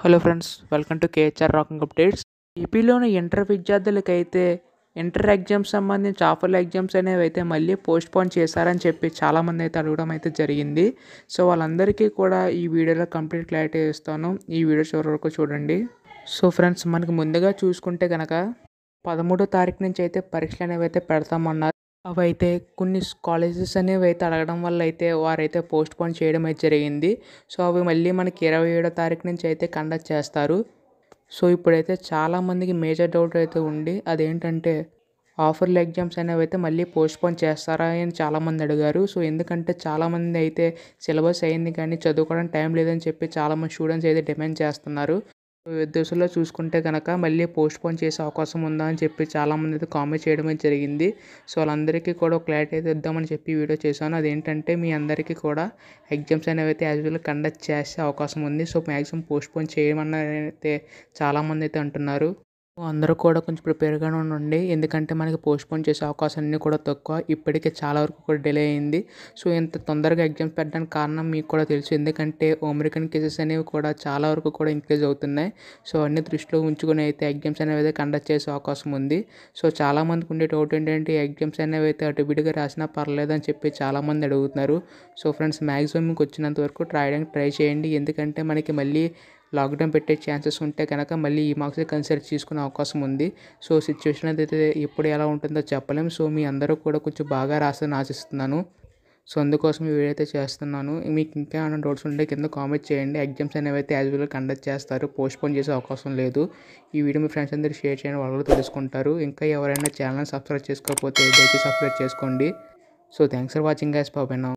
hello friends welcome to KHR rocking updates ఏపీలోని inter విద్యార్థులకైతే inter exams సంబంధించి ఆఫర్ల ఎగ్జామ్స్ అనేవి అయితే మళ్ళీ పోస్ట్ పోన్ చేశారని చెప్పి చాలామంది అయితే అడగడం అయితే జరిగింది సో వాళ్ళందరికీ కూడా ఈ వీడియోలో కంప్లీట్ క్లారిటీ ఇస్తాను ఈ వీడియో చివరి వరకు చూడండి సో ఫ్రెండ్స్ మనకి ముందుగా చూసుకుంటే కనుక పదమూడో తారీఖు నుంచి అయితే పరీక్షలు అనేవి అయితే పెడతామన్నారు అవైతే కొన్ని కాలేజెస్ అనేవి అయితే అడగడం వల్ల అయితే వారైతే పోస్ట్ పోన్ చేయడం అయితే జరిగింది సో అవి మళ్ళీ మనకి ఇరవై ఏడో తారీఖు నుంచి అయితే కండక్ట్ చేస్తారు సో ఇప్పుడైతే చాలామందికి మేజర్ డౌట్ అయితే ఉంది అదేంటంటే ఆఫర్ల ఎగ్జామ్స్ అనేవి అయితే మళ్ళీ పోన్ చేస్తారా అని చాలామంది అడిగారు సో ఎందుకంటే చాలామంది అయితే సిలబస్ అయింది కానీ చదువుకోవడానికి టైం లేదని చెప్పి చాలామంది స్టూడెంట్స్ అయితే డిమాండ్ చేస్తున్నారు విదేశాల్లో చూసుకుంటే కనుక మళ్ళీ పోస్ట్పోన్ చేసే అవకాశం ఉందా అని చెప్పి చాలామంది అయితే కామెంట్ చేయడం అయితే జరిగింది సో వాళ్ళందరికీ కూడా క్లారిటీ అయితే ఇద్దామని చెప్పి వీడియో చేశాను అదేంటంటే మీ అందరికీ కూడా ఎగ్జామ్స్ అనేవి అయితే యాజ్ యూజువల్ కండక్ట్ చేసే అవకాశం ఉంది సో మ్యాక్సిమం పోస్ట్పోన్ చేయమని అయితే చాలామంది అయితే అంటున్నారు అందరూ కూడా కొంచెం ప్రిపేర్గానే ఉండండి ఎందుకంటే మనకి పోస్ట్పోన్ చేసే అవకాశం అన్ని కూడా తక్కువ ఇప్పటికే చాలా వరకు కూడా డిలే అయింది సో ఇంత తొందరగా ఎగ్జామ్స్ పెట్టడానికి కారణం మీకు కూడా తెలుసు ఎందుకంటే అమెరికన్ కేసెస్ అనేవి కూడా చాలా వరకు కూడా ఇంక్రీజ్ అవుతున్నాయి సో అన్ని దృష్టిలో ఉంచుకుని అయితే ఎగ్జామ్స్ అనేవి కండక్ట్ చేసే అవకాశం ఉంది సో చాలామందికి ఉండే డౌట్ ఏంటంటే ఎగ్జామ్స్ అనేవి అయితే అటు విడిగా రాసినా పర్లేదని చెప్పి చాలామంది అడుగుతున్నారు సో ఫ్రెండ్స్ మ్యాక్సిమం మీకు వచ్చినంత వరకు ట్రై చేయండి ఎందుకంటే మనకి మళ్ళీ లాక్డౌన్ పెట్టే ఛాన్సెస్ ఉంటే కనుక మళ్ళీ ఈ మార్క్స్ కన్సిడర్ చేసుకునే అవకాశం ఉంది సో సిచ్యువేషన్ అయితే ఎప్పుడు ఎలా ఉంటుందో చెప్పలేం సో మీ అందరూ కూడా కొంచెం బాగా రాస్తారని ఆశిస్తున్నాను సో అందుకోసం ఈ వీడియో అయితే చేస్తున్నాను మీకు ఇంకా ఏమైనా డౌట్స్ ఉంటే కింద కామెంట్ చేయండి ఎగ్జామ్స్ అనేవి అయితే యాజ్ యూజువల్ కండక్ట్ చేస్తారు పోస్ట్పోన్ చేసే అవకాశం లేదు ఈ వీడియో మీ ఫ్రెండ్స్ అందరూ షేర్ చేయండి వాళ్ళు తెలుసుకుంటారు ఇంకా ఎవరైనా ఛానల్ సబ్స్క్రైబ్ చేసుకోకపోతే దయచేసి సబ్స్క్రైబ్ చేసుకోండి so thanks for watching guys పాపేనా